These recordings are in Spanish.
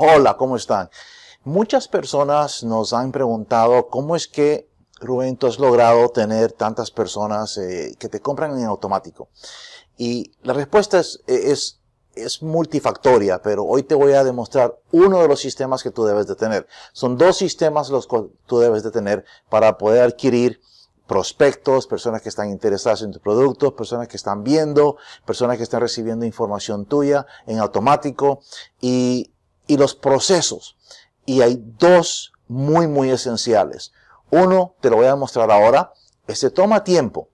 Hola, ¿cómo están? Muchas personas nos han preguntado cómo es que, Rubén, tú has logrado tener tantas personas eh, que te compran en automático. Y la respuesta es, es, es multifactoria, pero hoy te voy a demostrar uno de los sistemas que tú debes de tener. Son dos sistemas los que tú debes de tener para poder adquirir prospectos, personas que están interesadas en tus productos, personas que están viendo, personas que están recibiendo información tuya en automático y y los procesos. Y hay dos muy, muy esenciales. Uno, te lo voy a mostrar ahora, este toma tiempo,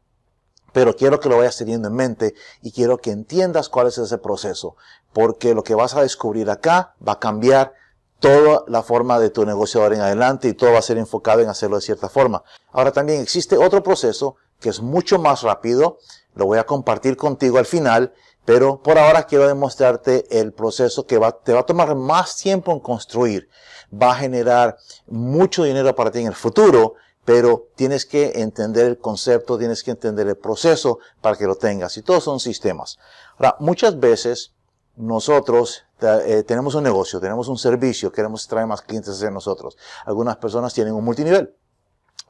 pero quiero que lo vayas teniendo en mente y quiero que entiendas cuál es ese proceso, porque lo que vas a descubrir acá va a cambiar toda la forma de tu negocio ahora en adelante y todo va a ser enfocado en hacerlo de cierta forma. Ahora también existe otro proceso que es mucho más rápido, lo voy a compartir contigo al final pero por ahora quiero demostrarte el proceso que te va a tomar más tiempo en construir. Va a generar mucho dinero para ti en el futuro, pero tienes que entender el concepto, tienes que entender el proceso para que lo tengas. Y todos son sistemas. Ahora, muchas veces nosotros eh, eh, tenemos un negocio, tenemos un servicio, queremos traer más clientes hacia nosotros. Algunas personas tienen un multinivel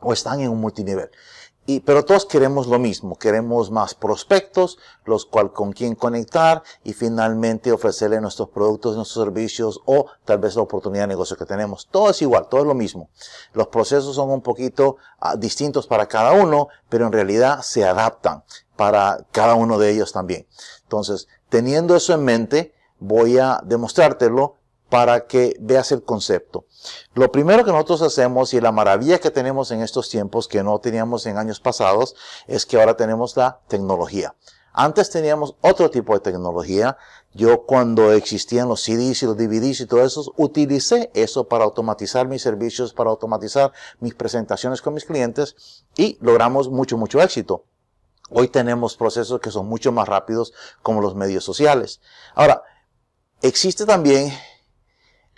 o están en un multinivel. Y, pero todos queremos lo mismo, queremos más prospectos, los cual con quien conectar y finalmente ofrecerle nuestros productos, nuestros servicios o tal vez la oportunidad de negocio que tenemos. Todo es igual, todo es lo mismo. Los procesos son un poquito ah, distintos para cada uno, pero en realidad se adaptan para cada uno de ellos también. Entonces, teniendo eso en mente, voy a demostrártelo para que veas el concepto. Lo primero que nosotros hacemos y la maravilla que tenemos en estos tiempos que no teníamos en años pasados es que ahora tenemos la tecnología. Antes teníamos otro tipo de tecnología. Yo cuando existían los CDs y los DVDs y todo eso, utilicé eso para automatizar mis servicios, para automatizar mis presentaciones con mis clientes y logramos mucho, mucho éxito. Hoy tenemos procesos que son mucho más rápidos como los medios sociales. Ahora, existe también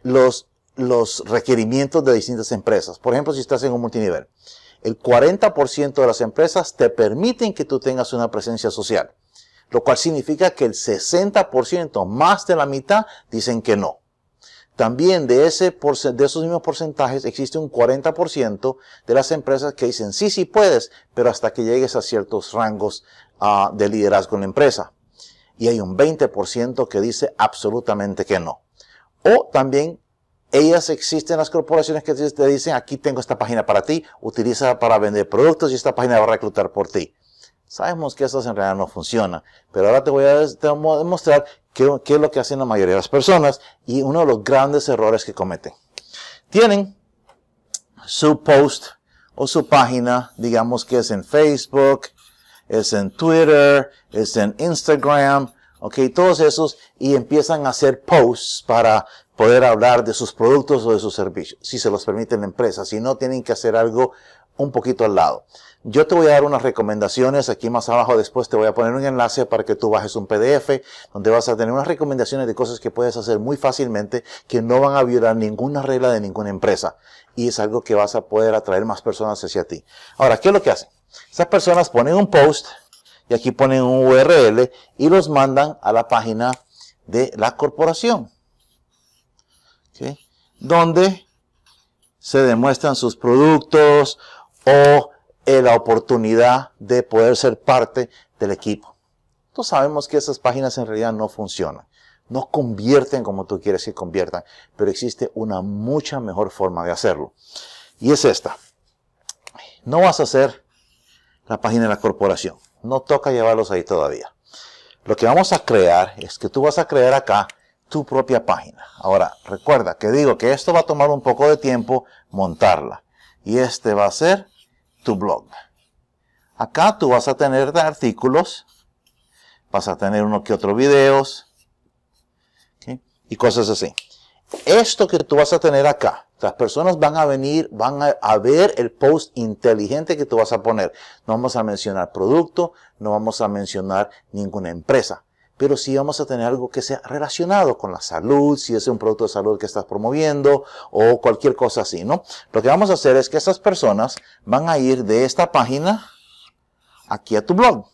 los, los requerimientos de distintas empresas. Por ejemplo, si estás en un multinivel, el 40% de las empresas te permiten que tú tengas una presencia social, lo cual significa que el 60%, más de la mitad, dicen que no. También de, ese, de esos mismos porcentajes existe un 40% de las empresas que dicen sí, sí puedes, pero hasta que llegues a ciertos rangos ah, de liderazgo en la empresa. Y hay un 20% que dice absolutamente que no. O también ellas existen las corporaciones que te dicen, aquí tengo esta página para ti, utiliza para vender productos y esta página va a reclutar por ti. Sabemos que eso en realidad no funciona, pero ahora te voy a, demostrar qué, es lo que hacen la mayoría de las personas y uno de los grandes errores que cometen. Tienen su post o su página, digamos que es en Facebook, es en Twitter, es en Instagram, ok, todos esos, y empiezan a hacer posts para poder hablar de sus productos o de sus servicios, si se los permite la empresa, si no tienen que hacer algo un poquito al lado. Yo te voy a dar unas recomendaciones, aquí más abajo después te voy a poner un enlace para que tú bajes un PDF donde vas a tener unas recomendaciones de cosas que puedes hacer muy fácilmente que no van a violar ninguna regla de ninguna empresa y es algo que vas a poder atraer más personas hacia ti. Ahora, ¿qué es lo que hacen? Esas personas ponen un post y aquí ponen un URL y los mandan a la página de la corporación. Donde se demuestran sus productos o eh, la oportunidad de poder ser parte del equipo. Entonces sabemos que esas páginas en realidad no funcionan. No convierten como tú quieres que conviertan, pero existe una mucha mejor forma de hacerlo. Y es esta. No vas a hacer la página de la corporación. No toca llevarlos ahí todavía. Lo que vamos a crear es que tú vas a crear acá tu propia página. Ahora, recuerda que digo que esto va a tomar un poco de tiempo montarla. Y este va a ser tu blog. Acá tú vas a tener artículos, vas a tener uno que otro videos y cosas así. Esto que tú vas a tener acá las personas van a venir, van a, ver el post inteligente que tú vas a poner. No vamos a mencionar producto, no vamos a mencionar ninguna empresa. Pero sí vamos a tener algo que sea relacionado con la salud, si es un producto de salud que estás promoviendo o cualquier cosa así, ¿no? Lo que vamos a hacer es que estas personas van a ir de esta página aquí a tu blog.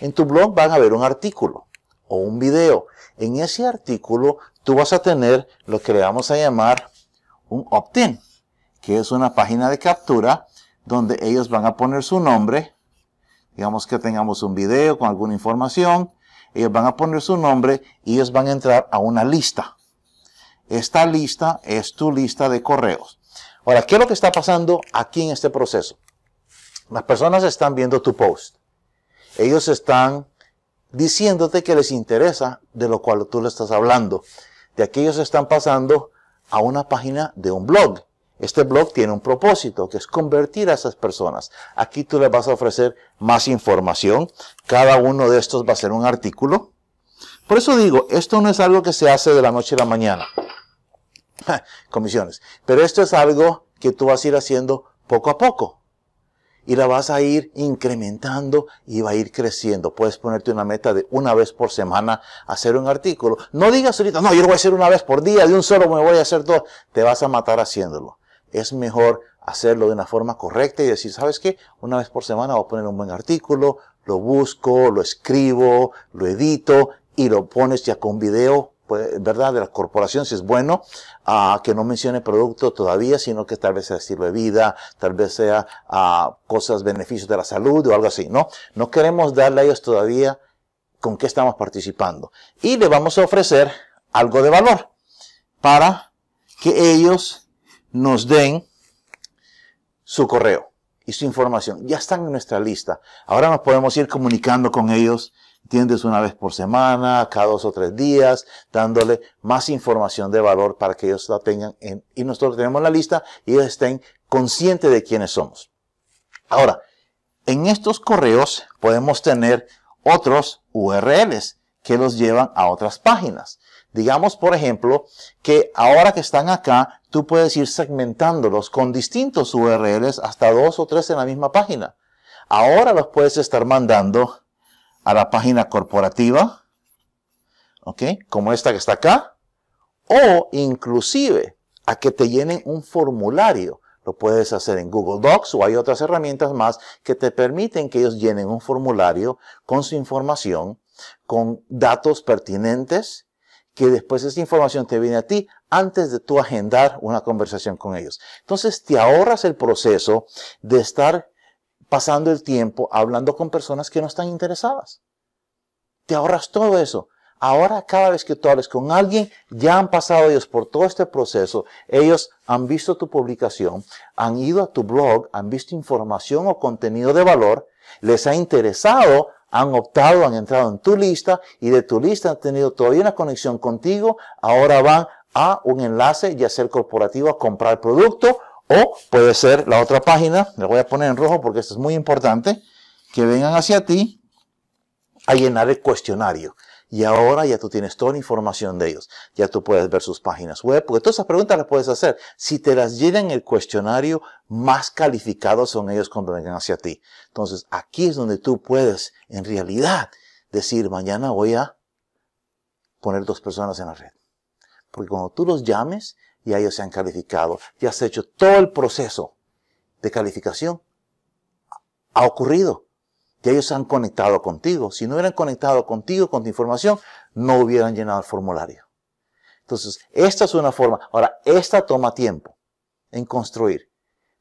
En tu blog van a ver un artículo o un video. En ese artículo tú vas a tener lo que le vamos a llamar un opt-in, que es una página de captura donde ellos van a poner su nombre. Digamos que tengamos un video con alguna información. Ellos van a poner su nombre y ellos van a entrar a una lista. Esta lista es tu lista de correos. Ahora, ¿qué es lo que está pasando aquí en este proceso? Las personas están viendo tu post. Ellos están diciéndote que les interesa de lo cual tú le estás hablando. De aquí ellos están pasando a una página de un blog. Este blog tiene un propósito, que es convertir a esas personas. Aquí tú les vas a ofrecer más información. Cada uno de estos va a ser un artículo. Por eso digo, esto no es algo que se hace de la noche a la mañana. Comisiones. Pero esto es algo que tú vas a ir haciendo poco a poco y la vas a ir incrementando y va a ir creciendo. Puedes ponerte una meta de una vez por semana hacer un artículo. No digas ahorita, no, yo lo voy a hacer una vez por día, de un solo me voy a hacer dos. Te vas a matar haciéndolo. Es mejor hacerlo de una forma correcta y decir, ¿sabes qué? Una vez por semana voy a poner un buen artículo, lo busco, lo escribo, lo edito y lo pones ya con video ¿verdad? De la corporación, si es bueno, que no mencione producto todavía, sino que tal vez sea estilo de vida, tal vez sea cosas, beneficios de la salud o algo así, ¿no? No queremos darle a ellos todavía con qué estamos participando. Y le vamos a ofrecer algo de valor para que ellos nos den su correo y su información. Ya están en nuestra lista. Ahora nos podemos ir comunicando con ellos tiendes una vez por semana, cada dos o tres días, dándole más información de valor para que ellos la tengan en, y nosotros tenemos la lista y ellos estén conscientes de quiénes somos. Ahora, en estos correos podemos tener otros URLs que los llevan a otras páginas. Digamos, por ejemplo, que ahora que están acá, tú puedes ir segmentándolos con distintos URLs, hasta dos o tres en la misma página. Ahora los puedes estar mandando a la página corporativa, ¿ok? Como esta que está acá, o inclusive a que te llenen un formulario. Lo puedes hacer en Google Docs o hay otras herramientas más que te permiten que ellos llenen un formulario con su información, con datos pertinentes, que después esa información te viene a ti antes de tú agendar una conversación con ellos. Entonces te ahorras el proceso de estar pasando el tiempo hablando con personas que no están interesadas. Te ahorras todo eso. Ahora cada vez que tú hables con alguien, ya han pasado ellos por todo este proceso, ellos han visto tu publicación, han ido a tu blog, han visto información o contenido de valor, les ha interesado, han optado, han entrado en tu lista y de tu lista han tenido todavía una conexión contigo, ahora van a un enlace, y a ser corporativo, a comprar producto o puede ser la otra página, le voy a poner en rojo porque esto es muy importante, que vengan hacia ti a llenar el cuestionario. Y ahora ya tú tienes toda la información de ellos. Ya tú puedes ver sus páginas web, porque todas esas preguntas las puedes hacer. Si te las llenan el cuestionario, más calificados son ellos cuando vengan hacia ti. Entonces, aquí es donde tú puedes, en realidad, decir, mañana voy a poner dos personas en la red. Porque cuando tú los llames, y ellos se han calificado. Ya has hecho todo el proceso de calificación. Ha ocurrido. Y ellos se han conectado contigo. Si no hubieran conectado contigo con tu información, no hubieran llenado el formulario. Entonces, esta es una forma. Ahora, esta toma tiempo en construir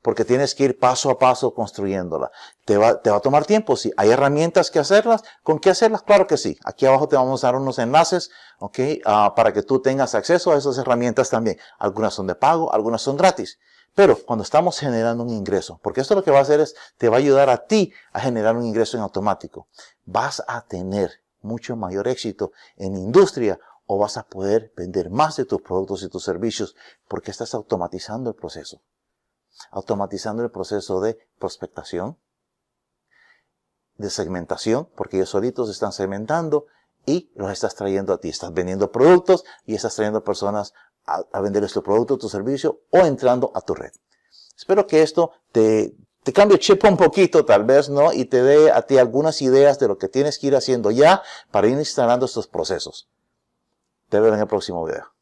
porque tienes que ir paso a paso construyéndola. ¿Te va, te va a tomar tiempo? Sí. ¿Hay herramientas que hacerlas? ¿Con qué hacerlas? Claro que sí. Aquí abajo te vamos a dar unos enlaces, ¿ok? Ah, para que tú tengas acceso a esas herramientas también. Algunas son de pago, algunas son gratis. Pero cuando estamos generando un ingreso, porque esto lo que va a hacer es, te va a ayudar a ti a generar un ingreso en automático. Vas a tener mucho mayor éxito en industria o vas a poder vender más de tus productos y tus servicios porque estás automatizando el proceso automatizando el proceso de prospectación, de segmentación, porque ellos solitos están segmentando y los estás trayendo a ti. Estás vendiendo productos y estás trayendo personas a, vender venderles tu producto, tu servicio o entrando a tu red. Espero que esto te, te cambie chip un poquito, tal vez, ¿no? Y te dé a ti algunas ideas de lo que tienes que ir haciendo ya para ir instalando estos procesos. Te veo en el próximo video.